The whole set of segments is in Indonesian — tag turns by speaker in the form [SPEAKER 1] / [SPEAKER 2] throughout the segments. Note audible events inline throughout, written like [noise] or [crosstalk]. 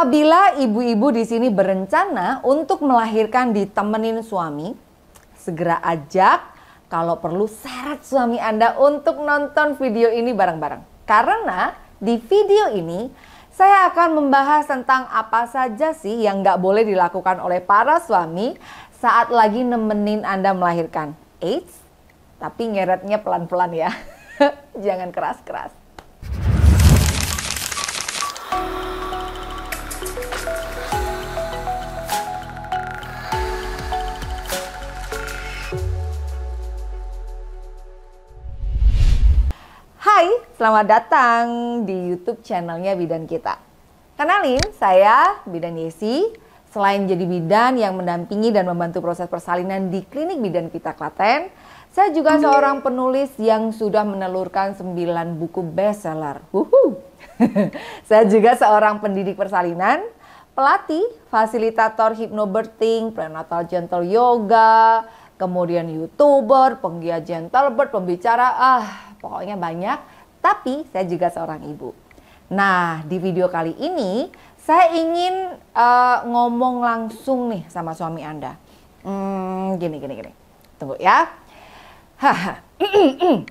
[SPEAKER 1] Apabila ibu-ibu di sini berencana untuk melahirkan ditemenin suami, segera ajak kalau perlu seret suami Anda untuk nonton video ini bareng-bareng. Karena di video ini saya akan membahas tentang apa saja sih yang nggak boleh dilakukan oleh para suami saat lagi nemenin Anda melahirkan. Eits, tapi ngeretnya pelan-pelan ya. [laughs] Jangan keras-keras. Selamat datang di YouTube channelnya Bidan Kita. Kenalin, saya Bidan Yesi. Selain jadi bidan yang mendampingi dan membantu proses persalinan di klinik Bidan Kita Klaten, saya juga seorang penulis yang sudah menelurkan 9 buku bestseller. [laughs] saya juga seorang pendidik persalinan, pelatih, fasilitator hypnobirthing, prenatal gentle yoga, kemudian youtuber, penggiat gentle birth, pembicara, ah pokoknya banyak tapi saya juga seorang ibu. Nah, di video kali ini saya ingin uh, ngomong langsung nih sama suami Anda. Hmm, gini, gini, gini. Tunggu ya. [clears throat] Oke,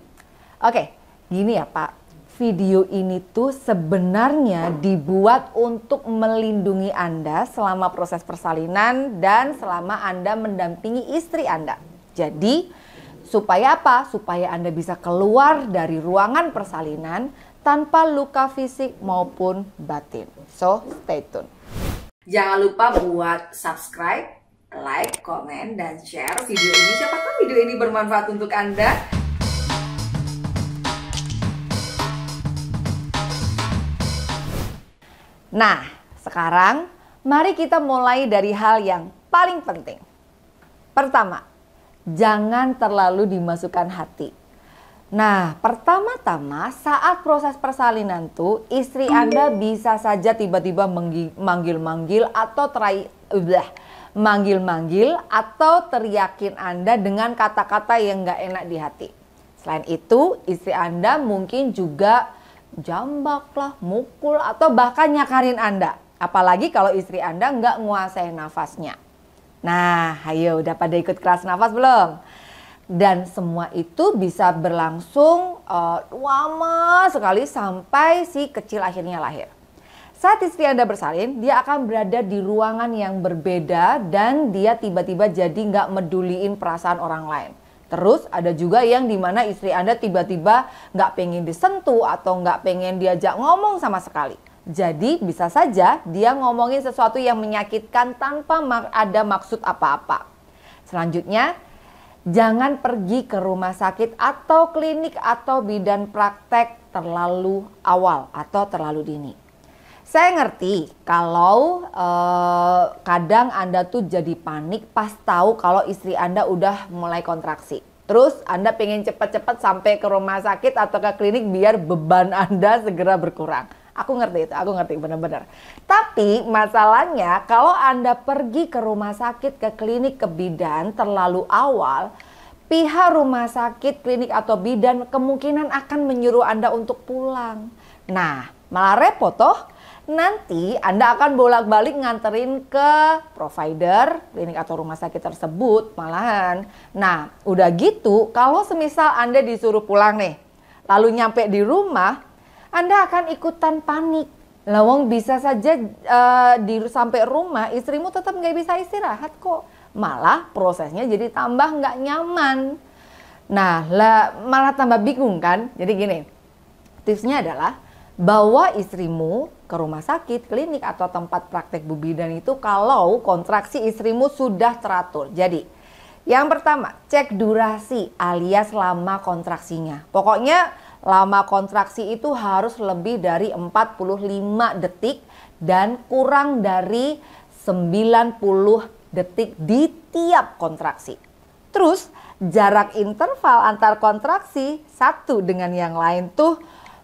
[SPEAKER 1] okay, gini ya Pak. Video ini tuh sebenarnya dibuat untuk melindungi Anda selama proses persalinan dan selama Anda mendampingi istri Anda. Jadi, Supaya apa? Supaya Anda bisa keluar dari ruangan persalinan tanpa luka fisik maupun batin. So, stay tune. Jangan lupa buat subscribe, like, komen, dan share video ini. Siapa tahu video ini bermanfaat untuk Anda. Nah, sekarang mari kita mulai dari hal yang paling penting. Pertama, jangan terlalu dimasukkan hati. Nah, pertama-tama saat proses persalinan tuh istri Anda bisa saja tiba-tiba manggil-manggil atau terai udah manggil-manggil atau teriakin Anda dengan kata-kata yang nggak enak di hati. Selain itu, istri Anda mungkin juga jambaklah, mukul atau bahkan nyakarin Anda. Apalagi kalau istri Anda nggak nguasai nafasnya. Nah, ayo udah pada ikut kelas nafas belum? Dan semua itu bisa berlangsung uh, lama sekali sampai si kecil akhirnya lahir. Saat istri Anda bersalin, dia akan berada di ruangan yang berbeda dan dia tiba-tiba jadi nggak meduliin perasaan orang lain. Terus ada juga yang dimana istri Anda tiba-tiba nggak pengen disentuh atau nggak pengen diajak ngomong sama sekali. Jadi bisa saja dia ngomongin sesuatu yang menyakitkan tanpa ada maksud apa-apa. Selanjutnya, jangan pergi ke rumah sakit atau klinik atau bidan praktek terlalu awal atau terlalu dini. Saya ngerti kalau eh, kadang Anda tuh jadi panik pas tahu kalau istri Anda udah mulai kontraksi. Terus Anda pengen cepat-cepat sampai ke rumah sakit atau ke klinik biar beban Anda segera berkurang. Aku ngerti itu, aku ngerti bener-bener. Tapi masalahnya kalau Anda pergi ke rumah sakit, ke klinik, ke bidan terlalu awal, pihak rumah sakit, klinik atau bidan kemungkinan akan menyuruh Anda untuk pulang. Nah, malah repot toh. Nanti Anda akan bolak-balik nganterin ke provider klinik atau rumah sakit tersebut malahan. Nah, udah gitu kalau semisal Anda disuruh pulang nih, lalu nyampe di rumah, anda akan ikutan panik. Lawang bisa saja uh, di sampai rumah istrimu tetap nggak bisa istirahat kok. Malah prosesnya jadi tambah nggak nyaman. Nah, lah, malah tambah bingung kan? Jadi gini, tipsnya adalah bawa istrimu ke rumah sakit, klinik, atau tempat praktek bubidan itu kalau kontraksi istrimu sudah teratur. Jadi, yang pertama, cek durasi alias lama kontraksinya. Pokoknya Lama kontraksi itu harus lebih dari 45 detik dan kurang dari 90 detik di tiap kontraksi. Terus jarak interval antar kontraksi satu dengan yang lain tuh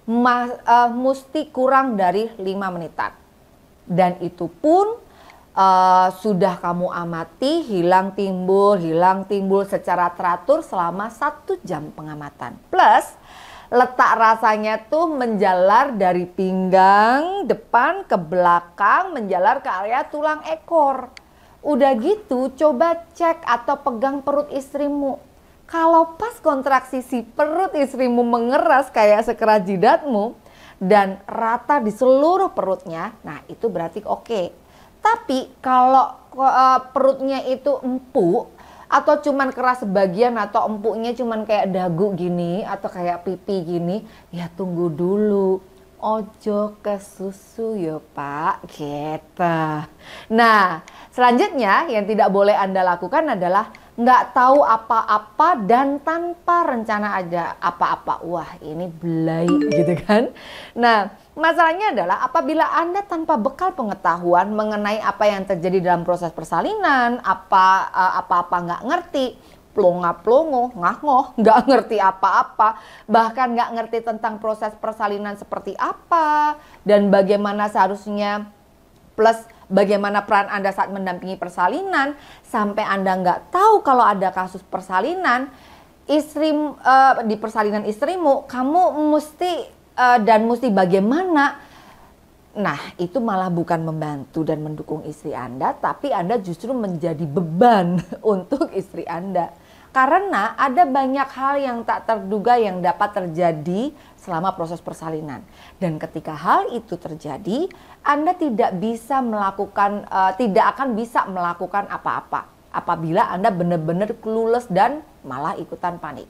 [SPEAKER 1] mas, uh, eh, mesti kurang dari 5 menitan. Dan itu pun uh, sudah kamu amati hilang timbul, hilang timbul secara teratur selama satu jam pengamatan. Plus letak rasanya tuh menjalar dari pinggang depan ke belakang menjalar ke area tulang ekor. Udah gitu coba cek atau pegang perut istrimu. Kalau pas kontraksi si perut istrimu mengeras kayak sekeras jidatmu dan rata di seluruh perutnya, nah itu berarti oke. Okay. Tapi kalau eh, perutnya itu empuk, atau cuman keras sebagian atau empuknya cuman kayak dagu gini atau kayak pipi gini ya tunggu dulu ojo ke susu yo pak kita gitu. nah selanjutnya yang tidak boleh anda lakukan adalah nggak tahu apa-apa dan tanpa rencana aja apa-apa. Wah ini belai [laughs] gitu kan. Nah masalahnya adalah apabila Anda tanpa bekal pengetahuan mengenai apa yang terjadi dalam proses persalinan, apa eh, apa-apa nggak ngerti, plonga-plongo, ngah ngoh [laughs] nggak ngerti apa-apa, bahkan nggak ngerti tentang proses persalinan seperti apa dan bagaimana seharusnya plus bagaimana peran Anda saat mendampingi persalinan, sampai Anda nggak tahu kalau ada kasus persalinan, istri uh, di persalinan istrimu, kamu mesti uh, dan mesti bagaimana. Nah, itu malah bukan membantu dan mendukung istri Anda, tapi Anda justru menjadi beban [laughs] untuk istri Anda. Karena ada banyak hal yang tak terduga yang dapat terjadi selama proses persalinan. Dan ketika hal itu terjadi, Anda tidak bisa melakukan uh, tidak akan bisa melakukan apa-apa apabila Anda benar-benar clueless dan malah ikutan panik.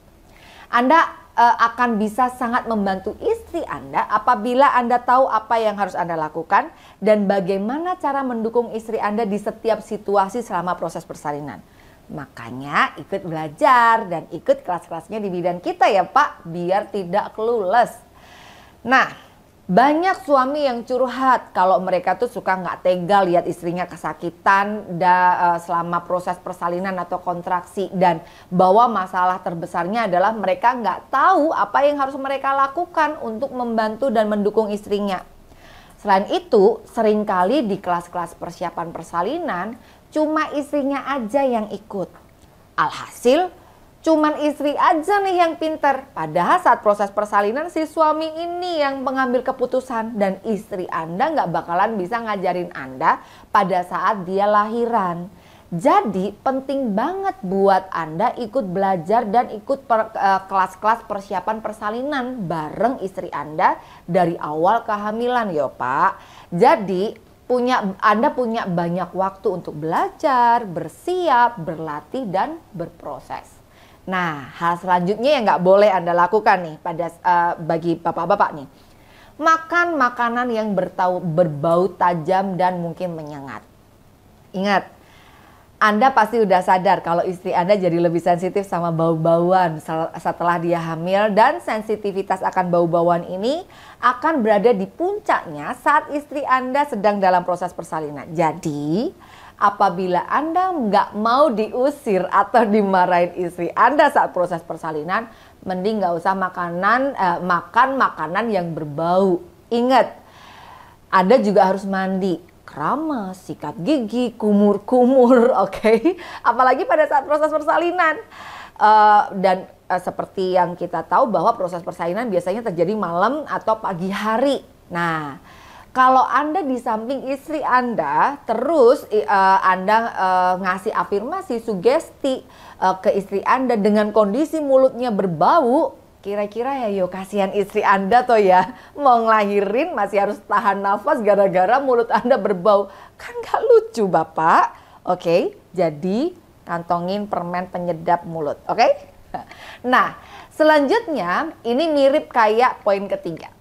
[SPEAKER 1] Anda uh, akan bisa sangat membantu istri Anda apabila Anda tahu apa yang harus Anda lakukan dan bagaimana cara mendukung istri Anda di setiap situasi selama proses persalinan Makanya ikut belajar dan ikut kelas-kelasnya di bidang kita ya Pak, biar tidak kelulus. Nah, banyak suami yang curhat kalau mereka tuh suka nggak tega lihat istrinya kesakitan da, eh, selama proses persalinan atau kontraksi dan bahwa masalah terbesarnya adalah mereka nggak tahu apa yang harus mereka lakukan untuk membantu dan mendukung istrinya. Selain itu, seringkali di kelas-kelas persiapan persalinan, cuma istrinya aja yang ikut. Alhasil, cuman istri aja nih yang pinter. Padahal saat proses persalinan si suami ini yang mengambil keputusan dan istri Anda nggak bakalan bisa ngajarin Anda pada saat dia lahiran. Jadi penting banget buat Anda ikut belajar dan ikut per, uh, kelas-kelas persiapan persalinan bareng istri Anda dari awal kehamilan ya Pak. Jadi punya Anda punya banyak waktu untuk belajar, bersiap, berlatih dan berproses. Nah, hal selanjutnya yang nggak boleh Anda lakukan nih pada uh, bagi bapak-bapak nih. Makan makanan yang bertau, berbau tajam dan mungkin menyengat. Ingat, anda pasti sudah sadar kalau istri Anda jadi lebih sensitif sama bau-bauan setelah dia hamil dan sensitivitas akan bau-bauan ini akan berada di puncaknya saat istri Anda sedang dalam proses persalinan. Jadi, apabila Anda nggak mau diusir atau dimarahin istri Anda saat proses persalinan, mending nggak usah makanan eh, makan makanan yang berbau. Ingat, Anda juga harus mandi keramas, sikat gigi, kumur-kumur, [laughs] oke. Okay? Apalagi pada saat proses persalinan. Uh, dan uh, seperti yang kita tahu bahwa proses persalinan biasanya terjadi malam atau pagi hari. Nah, kalau Anda di samping istri Anda terus uh, Anda uh, ngasih afirmasi, sugesti uh, ke istri Anda dengan kondisi mulutnya berbau, kira-kira ya yo kasihan istri Anda toh ya. Mau ngelahirin masih harus tahan nafas gara-gara mulut Anda berbau. Kan gak lucu Bapak. Oke, jadi kantongin permen penyedap mulut. Oke? [laughs] Nah, selanjutnya ini mirip kayak poin ketiga.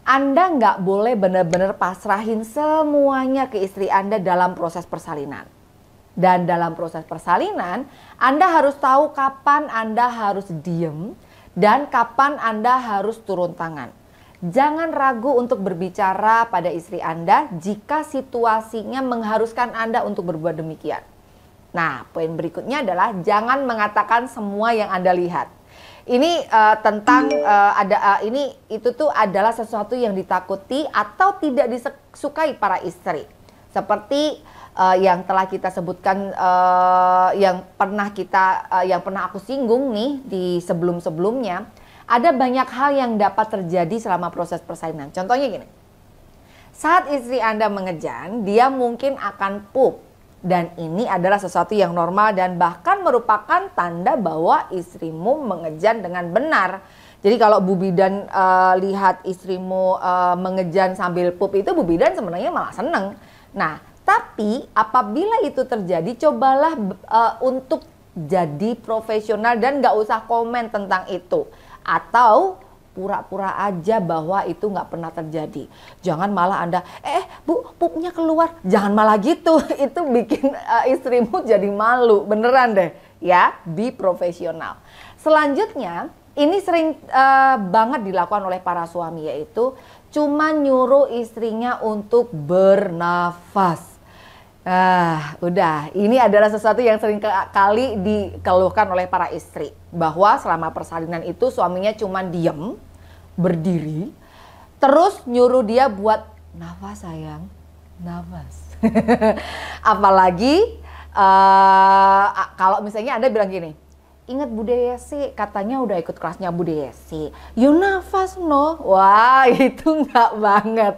[SPEAKER 1] Anda nggak boleh benar-benar pasrahin semuanya ke istri Anda dalam proses persalinan. Dan dalam proses persalinan, Anda harus tahu kapan Anda harus diem dan kapan Anda harus turun tangan. Jangan ragu untuk berbicara pada istri Anda jika situasinya mengharuskan Anda untuk berbuat demikian. Nah, poin berikutnya adalah jangan mengatakan semua yang Anda lihat. Ini uh, tentang uh, ada uh, ini itu tuh adalah sesuatu yang ditakuti atau tidak disukai para istri. Seperti uh, yang telah kita sebutkan uh, yang pernah kita uh, yang pernah aku singgung nih di sebelum-sebelumnya ada banyak hal yang dapat terjadi selama proses persalinan. Contohnya gini. Saat istri Anda mengejan, dia mungkin akan pup dan ini adalah sesuatu yang normal dan bahkan merupakan tanda bahwa istrimu mengejan dengan benar. Jadi kalau Bu Bidan uh, lihat istrimu uh, mengejan sambil pup itu Bu Bidan sebenarnya malah seneng. Nah, tapi apabila itu terjadi, cobalah uh, untuk jadi profesional dan nggak usah komen tentang itu. Atau pura-pura aja bahwa itu nggak pernah terjadi. Jangan malah Anda, eh bu pupnya keluar. Jangan malah gitu, [laughs] itu bikin uh, istrimu jadi malu. Beneran deh ya, be profesional. Selanjutnya, ini sering uh, banget dilakukan oleh para suami yaitu cuma nyuruh istrinya untuk bernafas Ah, udah. Ini adalah sesuatu yang sering kali dikeluhkan oleh para istri bahwa selama persalinan itu suaminya cuma diem, berdiri, terus nyuruh dia buat nafas sayang, nafas. [laughs] Apalagi uh, kalau misalnya Anda bilang gini, ingat Bu Desi, katanya udah ikut kelasnya Bu Desi. You nafas no, wah [laughs] itu nggak banget.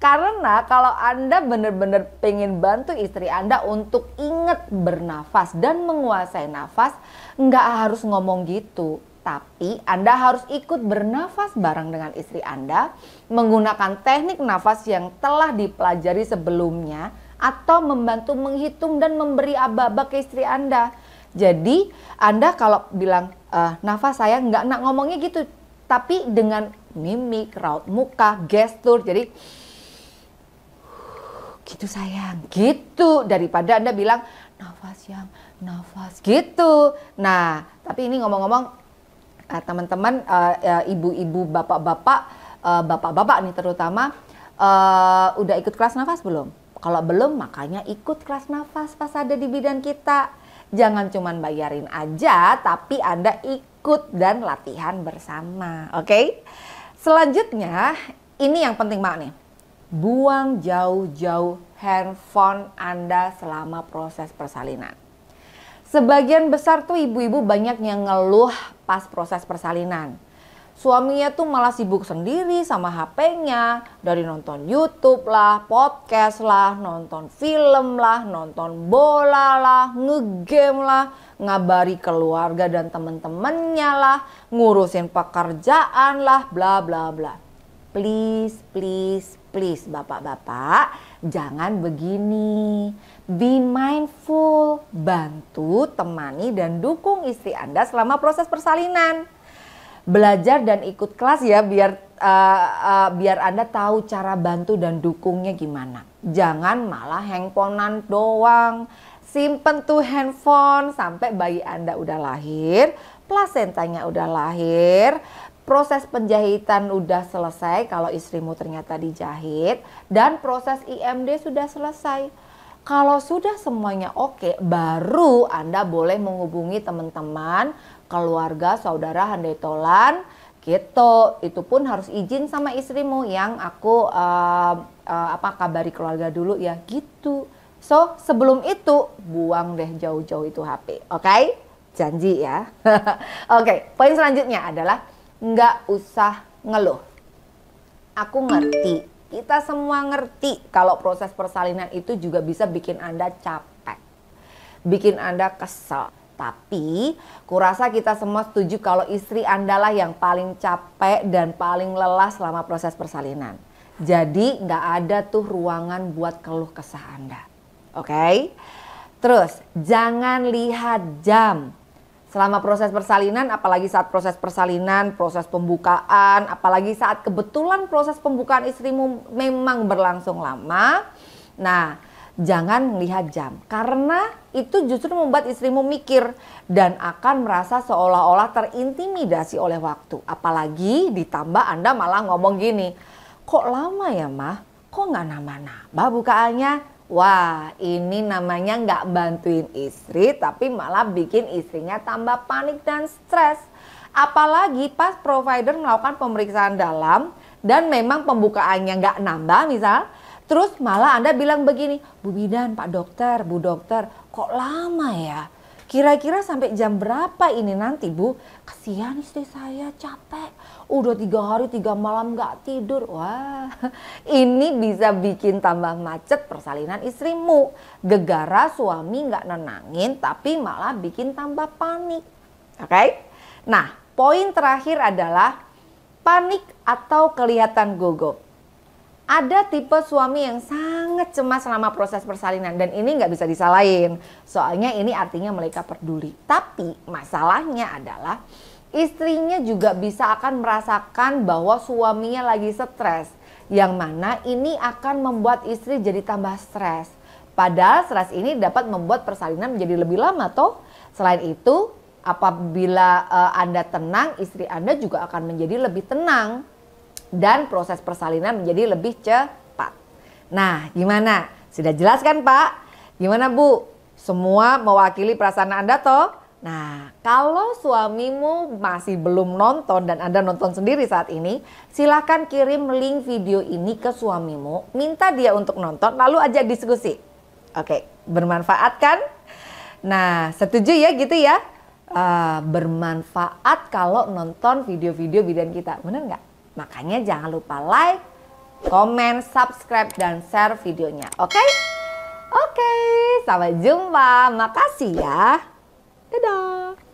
[SPEAKER 1] Karena kalau Anda benar-benar pengen bantu istri Anda untuk ingat bernafas dan menguasai nafas, nggak harus ngomong gitu. Tapi Anda harus ikut bernafas bareng dengan istri Anda menggunakan teknik nafas yang telah dipelajari sebelumnya atau membantu menghitung dan memberi aba-aba ke istri Anda jadi Anda kalau bilang uh, nafas saya nggak nak ngomongnya gitu, tapi dengan mimik, raut muka, gestur. Jadi gitu sayang, gitu daripada Anda bilang nafas yang nafas gitu. Nah, tapi ini ngomong-ngomong eh, teman-teman uh, ibu-ibu, bapak-bapak, uh, bapak-bapak nih terutama uh, udah ikut kelas nafas belum? Kalau belum makanya ikut kelas nafas pas ada di bidan kita Jangan cuman bayarin aja, tapi Anda ikut dan latihan bersama. Oke, okay? selanjutnya ini yang penting banget nih. Buang jauh-jauh handphone Anda selama proses persalinan. Sebagian besar tuh ibu-ibu banyak yang ngeluh pas proses persalinan Suaminya tuh malah sibuk sendiri sama HP-nya, dari nonton YouTube lah, podcast lah, nonton film lah, nonton bola lah, ngegame lah, ngabari keluarga dan temen-temennya lah, ngurusin pekerjaan lah, bla bla bla. Please, please, please bapak-bapak, jangan begini. Be mindful, bantu, temani, dan dukung istri Anda selama proses persalinan belajar dan ikut kelas ya biar uh, uh, biar Anda tahu cara bantu dan dukungnya gimana. Jangan malah handphonean doang. Simpen tuh handphone sampai bayi Anda udah lahir, plasentanya udah lahir, proses penjahitan udah selesai kalau istrimu ternyata dijahit dan proses IMD sudah selesai. Kalau sudah semuanya oke, baru Anda boleh menghubungi teman-teman keluarga, saudara, handai tolan, gitu. Itu pun harus izin sama istrimu yang aku uh, uh, apa kabari keluarga dulu ya, gitu. So, sebelum itu buang deh jauh-jauh itu HP, oke? Okay? Janji ya. [laughs] oke, okay, poin selanjutnya adalah nggak usah ngeluh. Aku ngerti, kita semua ngerti kalau proses persalinan itu juga bisa bikin Anda capek, bikin Anda kesel tapi kurasa kita semua setuju kalau istri Andalah yang paling capek dan paling lelah selama proses persalinan. Jadi nggak ada tuh ruangan buat keluh kesah Anda. Oke? Okay? Terus, jangan lihat jam. Selama proses persalinan, apalagi saat proses persalinan, proses pembukaan, apalagi saat kebetulan proses pembukaan istrimu memang berlangsung lama. Nah, jangan melihat jam karena itu justru membuat istrimu mikir dan akan merasa seolah-olah terintimidasi oleh waktu apalagi ditambah anda malah ngomong gini kok lama ya mah kok nggak nama-nama bukaannya Wah, ini namanya nggak bantuin istri, tapi malah bikin istrinya tambah panik dan stres. Apalagi pas provider melakukan pemeriksaan dalam dan memang pembukaannya nggak nambah misal, Terus malah Anda bilang begini, Bu Bidan, Pak Dokter, Bu Dokter, kok lama ya? Kira-kira sampai jam berapa ini nanti Bu? Kasihan istri saya capek, udah tiga hari tiga malam gak tidur. Wah, [laughs] ini bisa bikin tambah macet persalinan istrimu. Gegara suami gak nenangin tapi malah bikin tambah panik. Oke? Okay? Nah, poin terakhir adalah panik atau kelihatan gugup ada tipe suami yang sangat cemas selama proses persalinan dan ini nggak bisa disalahin. Soalnya ini artinya mereka peduli. Tapi masalahnya adalah istrinya juga bisa akan merasakan bahwa suaminya lagi stres. Yang mana ini akan membuat istri jadi tambah stres. Padahal stres ini dapat membuat persalinan menjadi lebih lama toh. Selain itu, apabila eh, Anda tenang, istri Anda juga akan menjadi lebih tenang dan proses persalinan menjadi lebih cepat. Nah, gimana? Sudah jelas kan, Pak? Gimana, Bu? Semua mewakili perasaan Anda toh? Nah, kalau suamimu masih belum nonton dan Anda nonton sendiri saat ini, silakan kirim link video ini ke suamimu, minta dia untuk nonton, lalu ajak diskusi. Oke, bermanfaat kan? Nah, setuju ya gitu ya? Uh, bermanfaat kalau nonton video-video bidan kita, benar nggak? Makanya jangan lupa like, komen, subscribe, dan share videonya. Oke? Okay? Oke, okay, sampai jumpa. Makasih ya. Dadah.